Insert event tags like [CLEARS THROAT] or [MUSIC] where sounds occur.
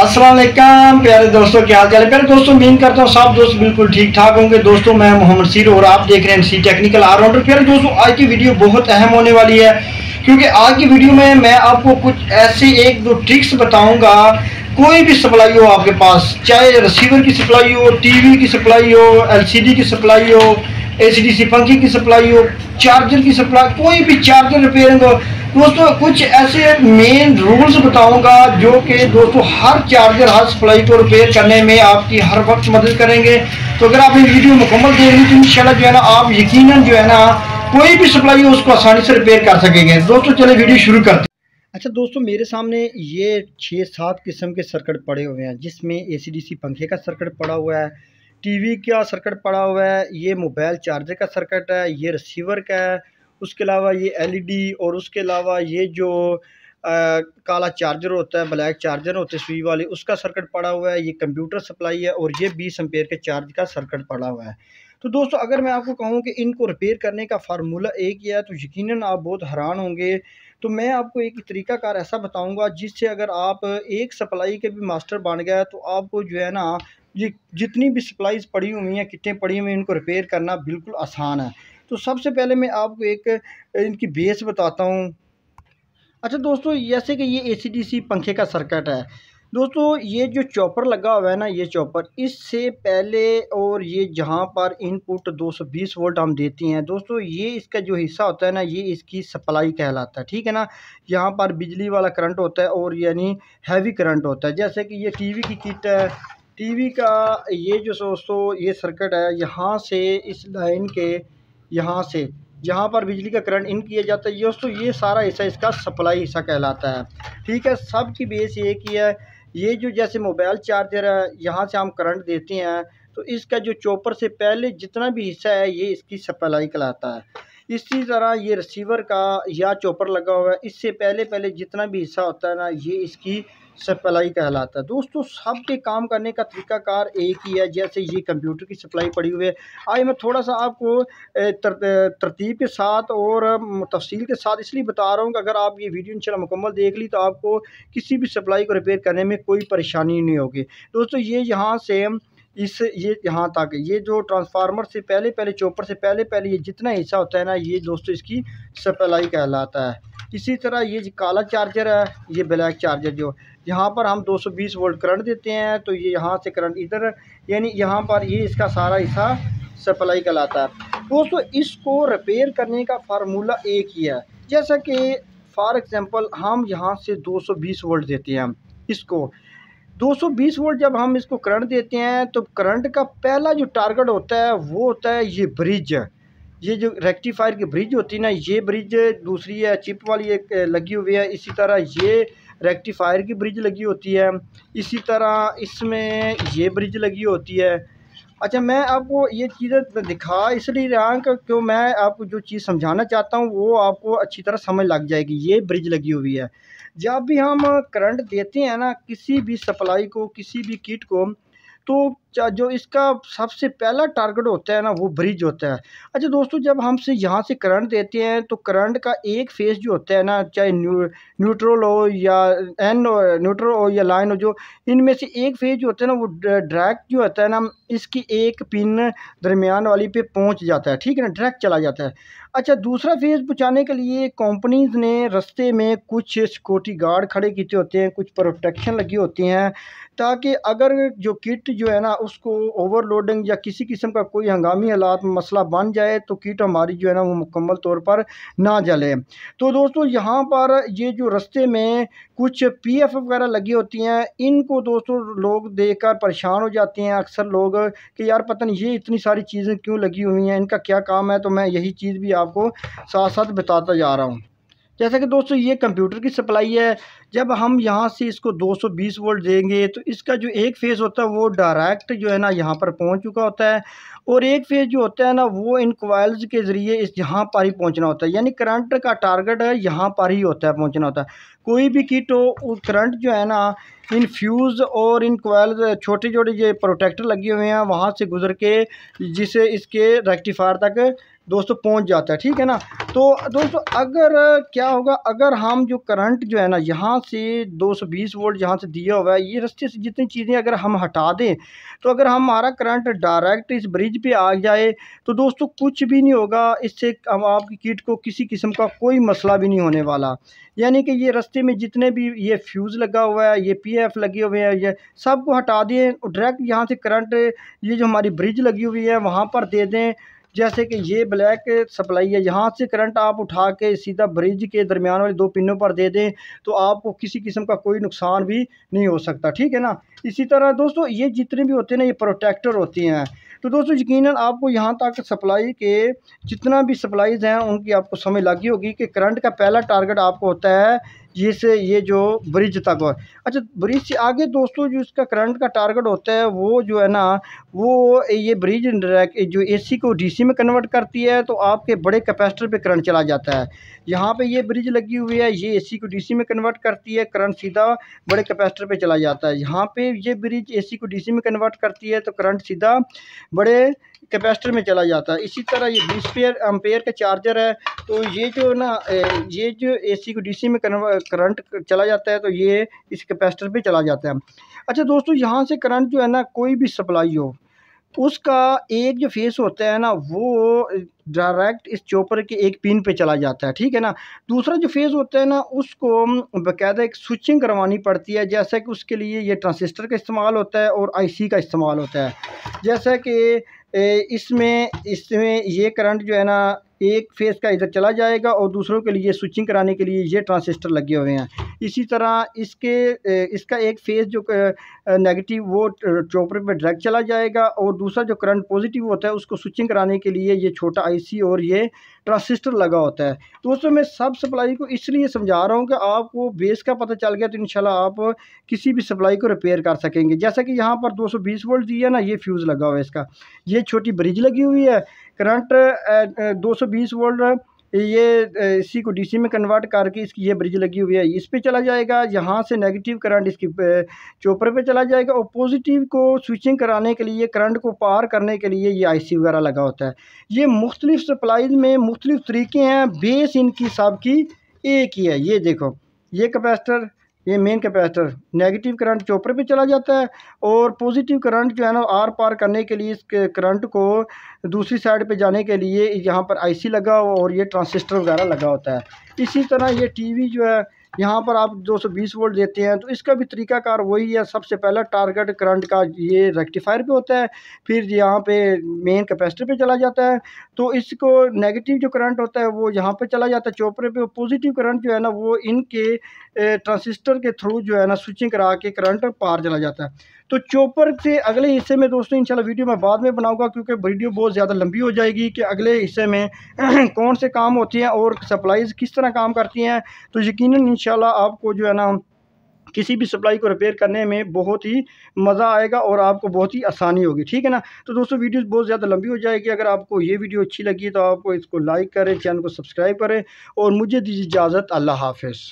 असलम प्यारे दोस्तों क्या हाल चाल है प्यारे दोस्तों मीन करता हूँ सब दोस्त बिल्कुल ठीक ठाक होंगे दोस्तों मैं मोहम्मद सीर और आप देख रहे हैं सी टेक्निकल आर ऑर्डर प्यारे दोस्तों आज की वीडियो बहुत अहम होने वाली है क्योंकि आज की वीडियो में मैं आपको कुछ ऐसे एक दो ट्रिक्स बताऊंगा कोई भी सप्लाई हो आपके पास चाहे रिसीवर की सप्लाई हो टी की सप्लाई हो एल की सप्लाई हो ए पंखे की सप्लाई हो चार्जर की सप्लाई कोई भी चार्जर रिपेयरिंग हो दोस्तों कुछ ऐसे मेन रूल्स बताऊंगा जो कि दोस्तों हर चार्जर हर सप्लाई को रिपेयर करने में आपकी हर वक्त मदद करेंगे तो अगर आपने वीडियो मुकम्मल देखेंगे तो इंशाल्लाह जो है ना आप यकीनन जो है ना कोई भी सप्लाई हो उसको आसानी से रिपेयर कर सकेंगे दोस्तों चले वीडियो शुरू करते अच्छा दोस्तों मेरे सामने ये छः सात किस्म के सर्कट पड़े हुए हैं जिसमें ए पंखे का सर्कट पड़ा हुआ है टीवी का सर्कट पड़ा हुआ है ये मोबाइल चार्जर का सर्कट है ये रिसीवर का है उसके अलावा ये एलईडी e और उसके अलावा ये जो आ, काला चार्जर होता है ब्लैक चार्जर होते सुई वाले उसका सर्किट पड़ा हुआ है ये कंप्यूटर सप्लाई है और ये बीस एम्पेयर के चार्ज का सर्किट पड़ा हुआ है तो दोस्तों अगर मैं आपको कहूँ कि इनको रिपेयर करने का फार्मूला एक ही है तो यकीनन आप बहुत हैरान होंगे तो मैं आपको एक तरीकाकार ऐसा बताऊँगा जिससे अगर आप एक सप्लाई के भी मास्टर बन गए तो आपको जो है ना ये जितनी भी सप्लाईज पड़ी हुई हैं किटें पड़ी हुई हैं इनको रिपेयर करना बिल्कुल आसान है तो सबसे पहले मैं आपको एक इनकी बेस बताता हूँ अच्छा दोस्तों जैसे कि ये ए पंखे का सर्किट है दोस्तों ये जो चॉपर लगा हुआ है ना ये चॉपर इससे पहले और ये जहाँ पर इनपुट 220 वोल्ट हम देते हैं दोस्तों ये इसका जो हिस्सा होता है ना ये इसकी सप्लाई कहलाता है ठीक है ना यहाँ पर बिजली वाला करंट होता है और यानी हैवी करंट होता है जैसे कि ये टीवी की किट है टीवी का ये जो दोस्तों ये सर्किट है यहाँ से इस लाइन के यहाँ से यहाँ पर बिजली का करंट इन किया जाता है दोस्तों ये सारा हिस्सा इसका सप्लाई हिस्सा कहलाता है ठीक है सब की बेस ये की है ये जो जैसे मोबाइल चार्जर है यहाँ से हम करंट देते हैं तो इसका जो चॉपर से पहले जितना भी हिस्सा है ये इसकी सप्लाई कहलाता है इसी तरह ये रिसीवर का या चॉपर लगा हुआ है इससे पहले पहले जितना भी हिस्सा होता है ना ये इसकी सप्लाई कहलाता है दोस्तों सब के काम करने का तरीकाकार एक ही है जैसे ये कंप्यूटर की सप्लाई पड़ी हुई है आज मैं थोड़ा सा आपको तर, तरतीब के साथ और तफसील के साथ इसलिए बता रहा हूँ कि अगर आप ये वीडियो इंशाल्लाह मुकम्मल देख ली तो आपको किसी भी सप्लाई को रिपेयर करने में कोई परेशानी नहीं होगी दोस्तों ये यहाँ से इस ये यहाँ तक ये जो ट्रांसफार्मर से पहले पहले चोपर से पहले पहले ये जितना हिस्सा होता है ना ये दोस्तों इसकी सप्लाई कहलाता है इसी तरह ये काला चार्जर है ये ब्लैक चार्जर जो यहाँ पर हम 220 वोल्ट करंट देते हैं तो ये यहाँ से करंट इधर यानी यहाँ पर ये इसका सारा हिस्सा सप्लाई कहलाता है दोस्तों इसको रिपेयर करने का फार्मूला एक ही है जैसा कि फॉर एग्ज़ाम्पल हम यहाँ से 220 वोल्ट देते हैं इसको 220 वोल्ट जब हम इसको करंट देते हैं तो करंट का पहला जो टारगेट होता है वो होता है ये ब्रिज ये जो रेक्टिफायर की ब्रिज होती है ना ये ब्रिज दूसरी है चिप वाली एक लगी हुई है इसी तरह ये रेक्टिफायर की ब्रिज लगी होती है इसी तरह इसमें ये ब्रिज लगी होती है अच्छा मैं आपको ये चीज़ें दिखा इसलिए रहा क्यों मैं आपको जो चीज़ समझाना चाहता हूँ वो आपको अच्छी तरह समझ लग जाएगी ये ब्रिज लगी हुई है जब भी हम करंट देते हैं ना किसी भी सप्लाई को किसी भी किट को तो जो इसका सबसे पहला टारगेट होता है ना वो ब्रिज होता है अच्छा दोस्तों जब हमसे यहाँ से करंट देते हैं तो करंट का एक फेस जो होता है ना चाहे न्यू न्यूट्रल हो या एन हो न्यूट्रल हो या लाइन हो जो इनमें से एक फेस जो होता है ना वो डायरेक्ट जो होता है ना इसकी एक पिन दरमियान वाली पे पहुँच जाता है ठीक है ना डायरेक्ट चला जाता है अच्छा दूसरा फेज बचाने के लिए कंपनीज ने रस्ते में कुछ सिक्योरिटी गार्ड खड़े किए होते हैं कुछ प्रोटेक्शन लगी होती हैं ताकि अगर जो किट जो है ना उसको ओवरलोडिंग या किसी किस्म का कोई हंगामी हालात में मसला बन जाए तो कीट हमारी जो है ना वो मुकम्मल तौर पर ना जले तो दोस्तों यहाँ पर ये जो रस्ते में कुछ पी एफ वगैरह लगी होती हैं इनको दोस्तों लोग देख कर परेशान हो जाते हैं अक्सर लोग कि यार पता नहीं ये इतनी सारी चीज़ें क्यों लगी हुई हैं इनका क्या काम है तो मैं यही चीज़ भी आपको साथ साथ बताता जा रहा हूँ जैसा कि दोस्तों ये कंप्यूटर की सप्लाई है जब हम यहाँ से इसको 220 वोल्ट देंगे तो इसका जो एक फेज़ होता है वो डायरेक्ट जो है ना यहाँ पर पहुँच चुका होता है और एक फेज़ जो होता है ना वो इन क्वाइल्स के ज़रिए इस यहाँ पर ही पहुँचना होता है यानी करंट का टारगेट है यहाँ पर ही होता है पहुँचना होता है कोई भी किट हो करंट जो है ना इन फ्यूज़ और इन क्वाइल छोटे छोटे ये प्रोटेक्टर लगे हुए हैं वहाँ से गुजर के जिसे इसके रेक्टिफायर तक दोस्तों पहुंच जाता है ठीक है ना तो दोस्तों अगर क्या होगा अगर हम जो करंट जो है ना यहाँ से 220 वोल्ट यहाँ से दिया हुआ है ये रस्ते से जितनी चीज़ें अगर हम हटा दें तो अगर हमारा करंट डायरेक्ट इस ब्रिज पे आ जाए तो दोस्तों कुछ भी नहीं होगा इससे हम आपकी किट को किसी किस्म का कोई मसला भी नहीं होने वाला यानी कि ये रस्ते में जितने भी ये फ्यूज़ लगा हुआ है ये पी एफ लगे हुए हैं ये सबको हटा दें डायरेक्ट यहाँ से करंट ये जो हमारी ब्रिज लगी हुई है वहाँ पर दे दें जैसे कि ये ब्लैक सप्लाई है यहाँ से करंट आप उठा के सीधा ब्रिज के दरमियान वाले दो पिनों पर दे दें तो आपको किसी किस्म का कोई नुकसान भी नहीं हो सकता ठीक है ना इसी तरह दोस्तों ये जितने भी होते हैं ना ये प्रोटेक्टर होती हैं तो दोस्तों यकीन आपको यहाँ तक सप्लाई के जितना भी सप्लाईज हैं उनकी आपको समझ लगी होगी कि करंट का पहला टारगेट आपको होता है जिससे ये जो ब्रिज तक हो अच्छा ब्रिज से आगे दोस्तों जो इसका करंट का टारगेट होता है वो जो है ना वो ये ब्रिज जो एसी को डीसी में कन्वर्ट करती है तो आपके बड़े कैपेसिटर पे करंट चला जाता है यहाँ पे ये ब्रिज लगी हुई है ये एसी को डीसी में कन्वर्ट करती है करंट सीधा बड़े कैपेसिटर पे चला जाता है यहाँ पे ये ब्रिज एसी को डीसी में कन्वर्ट करती है तो करंट सीधा बड़े कैपेसिटर में चला जाता है इसी तरह ये बीस पेयर एम्पेयर का चार्जर है तो ये जो ना ये जो एसी को डीसी में करंट चला जाता है तो ये इस कैपेसिटर पे चला जाता है अच्छा दोस्तों यहाँ से करंट जो है ना कोई भी सप्लाई हो उसका एक जो फेस होता है ना वो डायरेक्ट इस चोपर के एक पिन पे चला जाता है ठीक है ना दूसरा जो फेज़ होता है ना उसको बाकायदा एक स्विचिंग करवानी पड़ती है जैसा कि उसके लिए ये ट्रांसिस्टर का इस्तेमाल होता है और आईसी का इस्तेमाल होता है जैसा कि इसमें इसमें ये करंट जो है ना एक फेज़ का इधर चला जाएगा और दूसरों के लिए स्विचिंग कराने के लिए ये ट्रांसिस्टर लगे हुए हैं इसी तरह इसके इसका एक फेज़ जो नेगेटिव वो चॉपर पर ड्रैग चला जाएगा और दूसरा जो करंट पॉजिटिव होता है उसको स्विचिंग कराने के लिए ये छोटा आईसी और ये ट्रांसिस्टर लगा होता है दोस्तों मैं सब सप्लाई को इसलिए समझा रहा हूँ कि आपको बेस का पता चल गया तो इन आप किसी भी सप्लाई को रिपेयर कर सकेंगे जैसा कि यहाँ पर 220 वोल्ट दिया ना ये फ्यूज़ लगा हुआ है इसका ये छोटी ब्रिज लगी हुई है करंट दो सौ 120 वोल्ट ये इसी को डीसी में कन्वर्ट करके इसकी ये ब्रिज लगी हुई है इस पर चला जाएगा यहाँ से नेगेटिव करंट इसकी चोपर पे चला जाएगा और पॉजिटिव को स्विचिंग कराने के लिए करंट को पार करने के लिए ये आईसी वगैरह लगा होता है ये मुख्तलिफ सप्लाईज में मुख्तलिफ तरीके हैं बेस इनकी सबकी एक ही है ये देखो ये कैपेसिटर ये main capacitor negative current chopper पे चला जाता है और पॉजिटिव करंट जो है ना आर पार करने के लिए इस करंट को दूसरी साइड पे जाने के लिए यहाँ पर आईसी लगा हो और ये ट्रांसिस्टर वगैरह लगा होता है इसी तरह ये टीवी जो है यहाँ पर आप 220 वोल्ट देते हैं तो इसका भी तरीकाकार वही है सबसे पहला टारगेट करंट का ये रेक्टिफायर पे होता है फिर यहाँ पे मेन कैपेसिटर पे चला जाता है तो इसको नेगेटिव जो करंट होता है वो यहाँ पे चला जाता है चोपरे पे पॉजिटिव करंट जो है ना वो इनके ट्रांसिस्टर के थ्रू जो है ना स्विचिंग करा के करंट पार चला जाता है तो चोपर से अगले हिस्से में दोस्तों इंशाल्लाह वीडियो मैं बाद में बनाऊंगा क्योंकि वीडियो बहुत ज़्यादा लंबी हो जाएगी कि अगले हिस्से में [CLEARS THROAT] कौन से काम होते हैं और सप्लाईज़ किस तरह काम करती हैं तो यकीन इन आपको जो है ना किसी भी सप्लाई को रिपेयर करने में बहुत ही मज़ा आएगा और आपको बहुत ही आसानी होगी ठीक है ना तो दोस्तों वीडियोस बहुत ज़्यादा लंबी हो जाएगी अगर आपको ये वीडियो अच्छी लगी तो आपको इसको लाइक करें चैनल को सब्सक्राइब करें और मुझे दीजिए इजाज़त अल्लाह हाफिज़